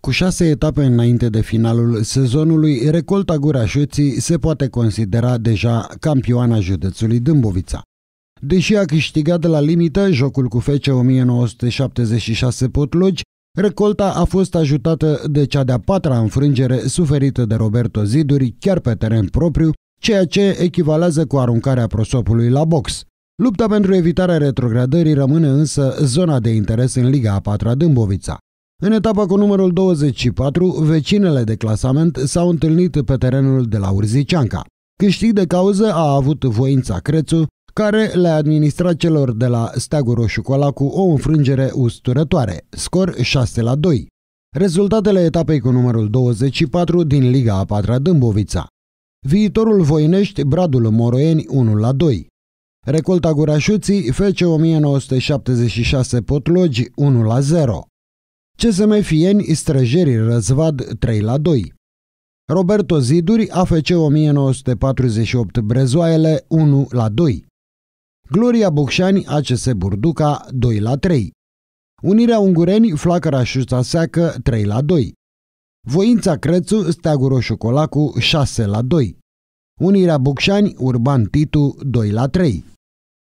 Cu șase etape înainte de finalul sezonului, recolta Gurașuții se poate considera deja campioana județului Dâmbovița. Deși a câștigat de la limită jocul cu fece 1976 potlogi, recolta a fost ajutată de cea de-a patra înfrângere suferită de Roberto Ziduri chiar pe teren propriu, ceea ce echivalează cu aruncarea prosopului la box. Lupta pentru evitarea retrogradării rămâne însă zona de interes în Liga a patra Dâmbovița. În etapa cu numărul 24, vecinele de clasament s-au întâlnit pe terenul de la Urzicianca. Câștig de cauză a avut voința Crețu, care le-a administrat celor de la Steagul Roșu Colacu o înfrângere usturătoare, scor 6 la 2. Rezultatele etapei cu numărul 24 din Liga a 4 Dâmbovița. Viitorul Voinești, Bradul Moroieni 1 la 2. Recolta Gurașuții, FC 1976 Potlogi 1 la 0. CSM-fieni străjerii Răzvad 3 la 2. Roberto Ziduri, AFC 1948 Brezoaiele 1 la 2. Gloria Bucșani, ACS Burduca 2 la 3. Unirea Ungureni, Flacăra Șuța Seacă 3 la 2. Voința Crețu, Steagul Roșu Colacu 6 la 2. Unirea Bucșani, Urban Titu 2 la 3.